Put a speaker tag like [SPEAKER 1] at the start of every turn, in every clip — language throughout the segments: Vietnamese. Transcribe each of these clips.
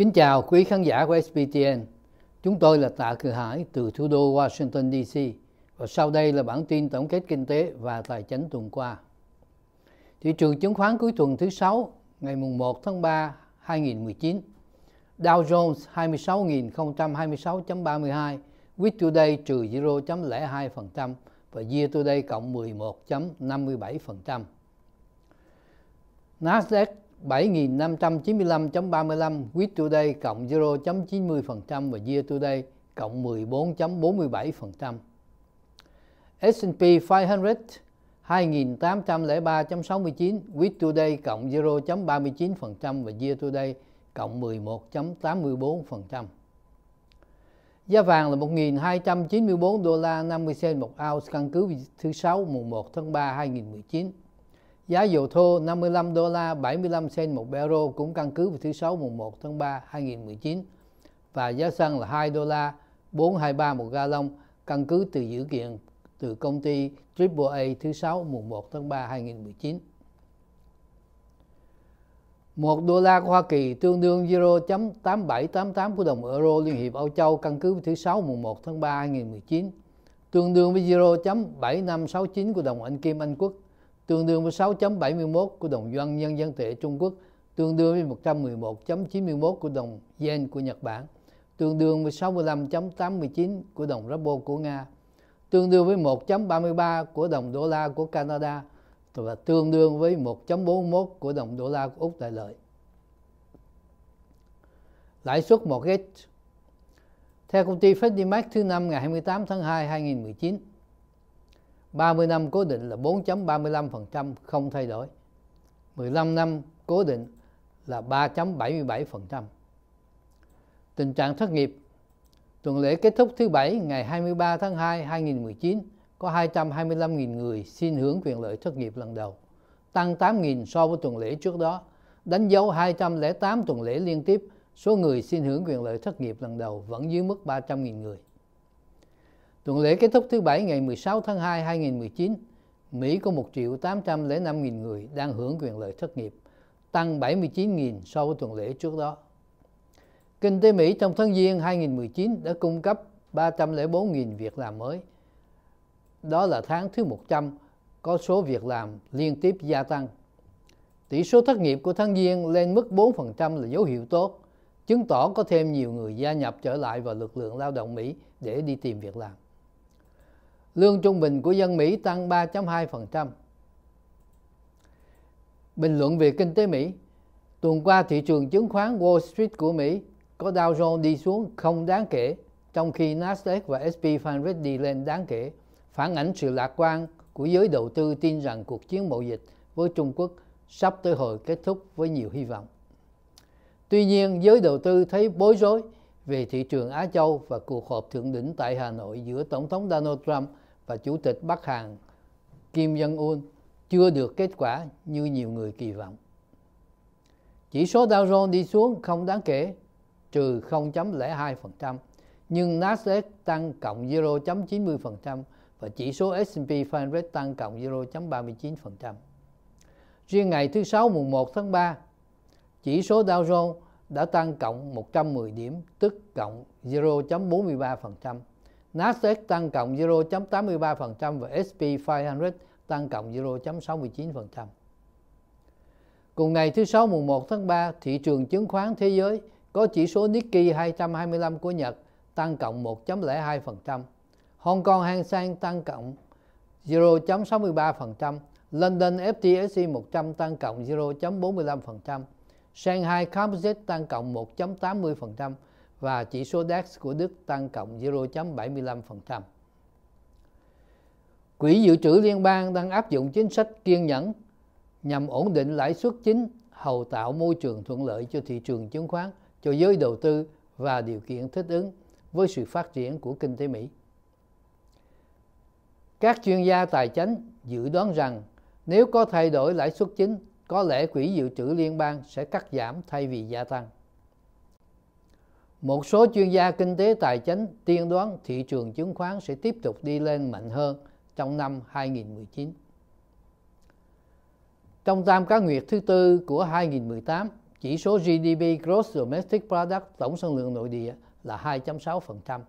[SPEAKER 1] Kính chào quý khán giả của SBTN, Chúng tôi là Tạ Cử Hải từ thủ đô Washington DC và sau đây là bản tin tổng kết kinh tế và tài chính tuần qua. Thị trường chứng khoán cuối tuần thứ sáu ngày mùng 1 tháng 3 2019 Dow Jones 26.026.32 Week Today trừ 0.02% và Year Today cộng 11.57%. Nasdaq 7595.35 Week Today cộng 0.90% và Year Today cộng 14.47%. S&P 500 2803.69 Week Today cộng 0.39% và Year Today cộng 11.84%. Giá vàng là 1.294 đô la 50 cent một ounce căn cứ thứ sáu mùng 1 tháng 3 2019. Giá dầu thô 55 đô la 75 cent một barrel cũng căn cứ vào thứ Sáu mùng 1 tháng 3 2019 và giá xăng là 2 đô la 423 một ga căn cứ từ dữ kiện từ công ty AAA thứ Sáu mùng 1 tháng 3 2019. Một đô la của Hoa Kỳ tương đương 0.8788 của đồng euro Liên hiệp Âu Châu căn cứ thứ Sáu mùng 1 tháng 3 2019, tương đương với 0.7569 của đồng Anh Kim Anh Quốc tương đương với 6.71 của đồng yuan nhân dân tệ Trung Quốc, tương đương với 111.91 của đồng yen của Nhật Bản, tương đương với 65.89 của đồng ruble của Nga, tương đương với 1.33 của đồng đô la của Canada và tương đương với 1.41 của đồng đô la của Úc tại lợi. Lãi suất mortgage theo công ty Freddie Mac thứ năm ngày 28 tháng 2 2019, 30 năm cố định là 4.35% không thay đổi. 15 năm cố định là 3.77%. Tình trạng thất nghiệp Tuần lễ kết thúc thứ Bảy ngày 23 tháng 2 2019 có 225.000 người xin hưởng quyền lợi thất nghiệp lần đầu, tăng 8.000 so với tuần lễ trước đó, đánh dấu 208 tuần lễ liên tiếp số người xin hưởng quyền lợi thất nghiệp lần đầu vẫn dưới mức 300.000 người. Tuần lễ kết thúc thứ Bảy ngày 16 tháng 2 2019, Mỹ có 1 triệu 805.000 người đang hưởng quyền lợi thất nghiệp, tăng 79.000 so với tuần lễ trước đó. Kinh tế Mỹ trong tháng Giêng 2019 đã cung cấp 304.000 việc làm mới. Đó là tháng thứ 100 có số việc làm liên tiếp gia tăng. Tỷ số thất nghiệp của tháng Giêng lên mức 4% là dấu hiệu tốt, chứng tỏ có thêm nhiều người gia nhập trở lại vào lực lượng lao động Mỹ để đi tìm việc làm. Lương trung bình của dân Mỹ tăng 3.2%. Bình luận về kinh tế Mỹ Tuần qua thị trường chứng khoán Wall Street của Mỹ có Dow Jones đi xuống không đáng kể, trong khi Nasdaq và S&P 500 đi lên đáng kể, phản ảnh sự lạc quan của giới đầu tư tin rằng cuộc chiến mậu dịch với Trung Quốc sắp tới hồi kết thúc với nhiều hy vọng. Tuy nhiên, giới đầu tư thấy bối rối về thị trường Á Châu và cuộc họp thượng đỉnh tại Hà Nội giữa Tổng thống Donald Trump và Chủ tịch Bắc Hàn Kim Jong-un chưa được kết quả như nhiều người kỳ vọng. Chỉ số Dow Jones đi xuống không đáng kể, trừ 0.02%, nhưng Nasdaq tăng cộng 0.90% và chỉ số S&P 500 tăng cộng 0.39%. Riêng ngày thứ Sáu mùng 1 tháng 3, chỉ số Dow Jones đã tăng cộng 110 điểm, tức cộng 0 Nasdaq tăng cộng 0.83% và SP 500 tăng cộng 0.69%. Cùng ngày thứ Sáu mùng 1 tháng 3, thị trường chứng khoán thế giới có chỉ số Nikkei 225 của Nhật tăng cộng 1.02%, Hong Kong Hang Seng tăng cộng 0.63%, London FTSE 100 tăng cộng 0.45%, Shanghai Composite tăng cộng 1.80%, và chỉ số DAX của Đức tăng cộng 0.75%. Quỹ dự trữ liên bang đang áp dụng chính sách kiên nhẫn nhằm ổn định lãi suất chính hầu tạo môi trường thuận lợi cho thị trường chứng khoán, cho giới đầu tư và điều kiện thích ứng với sự phát triển của kinh tế Mỹ. Các chuyên gia tài chính dự đoán rằng nếu có thay đổi lãi suất chính, có lẽ quỹ dự trữ liên bang sẽ cắt giảm thay vì gia tăng. Một số chuyên gia kinh tế tài chính tiên đoán thị trường chứng khoán sẽ tiếp tục đi lên mạnh hơn trong năm 2019. Trong tam cá nguyệt thứ tư của 2018, chỉ số GDP Gross Domestic Product tổng sản lượng nội địa là 2.6%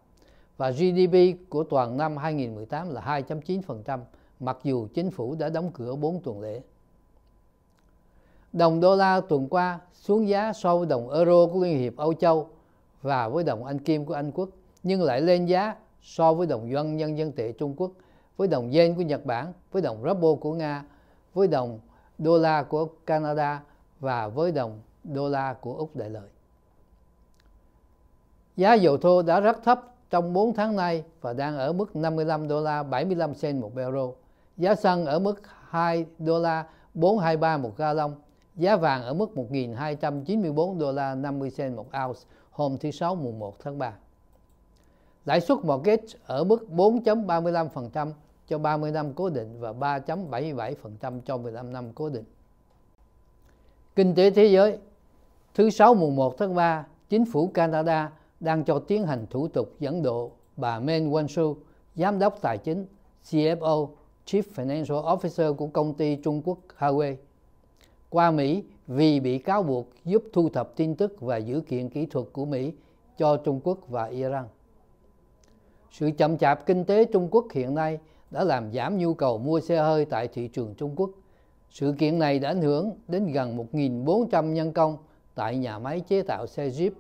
[SPEAKER 1] và GDP của toàn năm 2018 là 2.9%, mặc dù chính phủ đã đóng cửa 4 tuần lễ. Đồng đô la tuần qua xuống giá so với đồng euro của Liên hiệp Âu Châu – và với đồng Anh Kim của Anh Quốc nhưng lại lên giá so với đồng Yuan nhân dân tệ Trung Quốc, với đồng Yen của Nhật Bản, với đồng Ruble của Nga, với đồng đô la của Canada và với đồng đô la của Úc đại lợi. Giá dầu thô đã rất thấp trong 4 tháng nay và đang ở mức 55 đô la 75 cent một barrel. Giá xăng ở mức 2 đô la 423 một ga lông. Giá vàng ở mức 1.294 đô la 50 cent một ounce hôm thứ Sáu mùng 1 tháng 3. Lãi suất mortgage ở mức 4.35% cho 30 năm cố định và 3.77% cho 15 năm cố định. Kinh tế thế giới Thứ Sáu mùng 1 tháng 3, chính phủ Canada đang cho tiến hành thủ tục dẫn độ bà Men Wansu, Giám đốc Tài chính CFO, Chief Financial Officer của công ty Trung Quốc Huawei, qua Mỹ vì bị cáo buộc giúp thu thập tin tức và dữ kiện kỹ thuật của Mỹ cho Trung Quốc và Iran. Sự chậm chạp kinh tế Trung Quốc hiện nay đã làm giảm nhu cầu mua xe hơi tại thị trường Trung Quốc. Sự kiện này đã ảnh hưởng đến gần 1.400 nhân công tại nhà máy chế tạo xe Jeep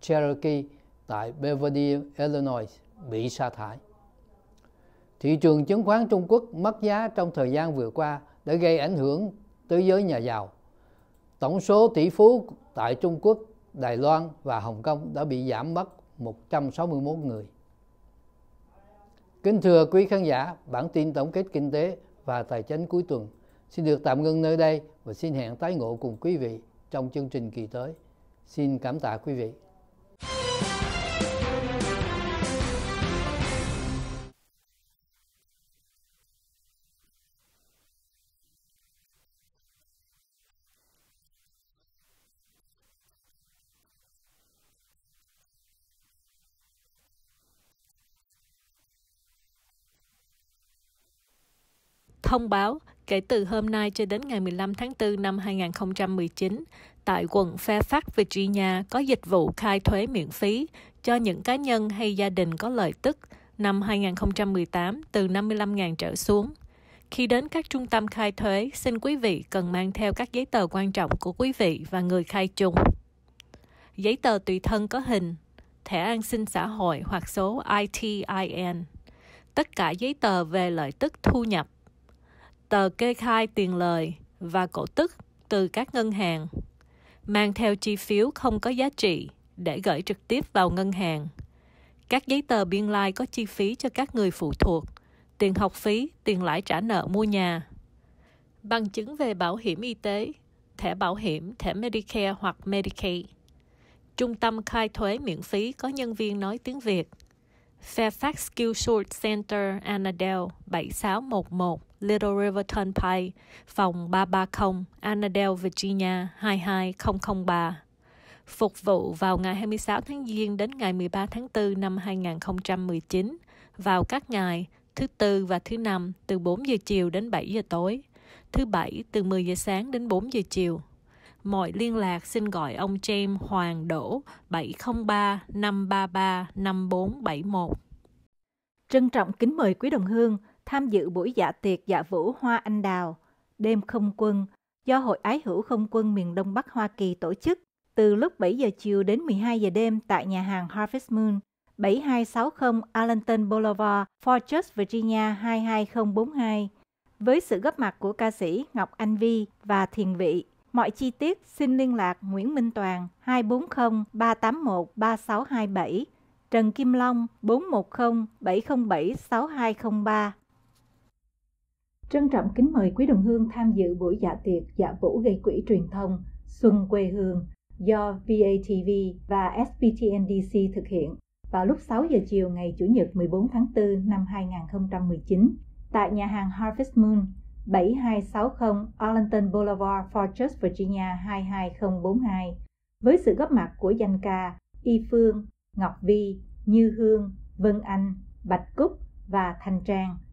[SPEAKER 1] Cherokee tại Beverly, Illinois bị sa thải. Thị trường chứng khoán Trung Quốc mất giá trong thời gian vừa qua đã gây ảnh hưởng tới giới nhà giàu Tổng số tỷ phú tại Trung Quốc, Đài Loan và Hồng Kông đã bị giảm mất 161 người. Kính thưa quý khán giả, bản tin tổng kết kinh tế và tài chính cuối tuần xin được tạm ngưng nơi đây và xin hẹn tái ngộ cùng quý vị trong chương trình kỳ tới. Xin cảm tạ quý vị.
[SPEAKER 2] thông báo kể từ hôm nay cho đến ngày 15 tháng 4 năm 2019, tại quận Fairfax, Virginia có dịch vụ khai thuế miễn phí cho những cá nhân hay gia đình có lợi tức năm 2018 từ 55.000 trở xuống. Khi đến các trung tâm khai thuế, xin quý vị cần mang theo các giấy tờ quan trọng của quý vị và người khai trùng, Giấy tờ tùy thân có hình, thẻ an sinh xã hội hoặc số ITIN. Tất cả giấy tờ về lợi tức thu nhập tờ kê khai tiền lời và cổ tức từ các ngân hàng, mang theo chi phiếu không có giá trị để gửi trực tiếp vào ngân hàng. Các giấy tờ biên lai có chi phí cho các người phụ thuộc, tiền học phí, tiền lãi trả nợ mua nhà. Bằng chứng về bảo hiểm y tế, thẻ bảo hiểm, thẻ Medicare hoặc Medicaid. Trung tâm khai thuế miễn phí có nhân viên nói tiếng Việt. Fairfax Skill Short Center Annadale 7611 Little River Turnpike, phòng 330, Annadale, Virginia 22003. Phục vụ vào ngày 26 tháng Giêng đến ngày 13 tháng 4 năm 2019, vào các ngày thứ Tư và thứ Năm từ 4 giờ chiều đến 7 giờ tối, thứ Bảy từ 10 giờ sáng đến 4 giờ chiều. Mọi liên lạc xin gọi ông James Hoàng Đỗ 703 533 5471.
[SPEAKER 3] Trân trọng kính mời quý đồng hương tham dự buổi dạ tiệc dạ vũ Hoa Anh Đào, đêm không quân, do Hội Ái hữu không quân miền Đông Bắc Hoa Kỳ tổ chức từ lúc 7 giờ chiều đến 12 giờ đêm tại nhà hàng Harvest Moon, 7260 Arlington Boulevard, Fortress, Virginia 22042, với sự góp mặt của ca sĩ Ngọc Anh Vi và Thiền Vị. Mọi chi tiết xin liên lạc Nguyễn Minh Toàn 240 381 3627, Trần Kim Long 410 707 6203. Trân trọng kính mời quý đồng hương tham dự buổi dạ tiệc dạ vũ gây quỹ truyền thông Xuân quê hương do VATV và SPTNDC thực hiện vào lúc 6 giờ chiều ngày Chủ nhật 14 tháng 4 năm 2019 tại nhà hàng Harvest Moon 7260 Arlington Boulevard, Fortress Virginia 22042 với sự góp mặt của danh ca Y Phương, Ngọc Vi, Như Hương, Vân Anh, Bạch Cúc và Thanh Trang.